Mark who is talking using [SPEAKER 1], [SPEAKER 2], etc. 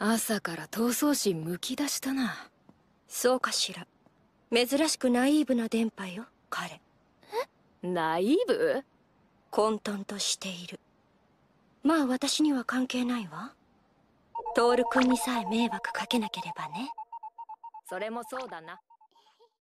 [SPEAKER 1] 朝から闘争心むき出したなそうかしら
[SPEAKER 2] 珍しくナイーブな電波よ彼
[SPEAKER 1] えナイーブ
[SPEAKER 2] 混沌としているまあ私には関係ないわトール君にさえ迷惑かけなければね
[SPEAKER 3] それもそうだな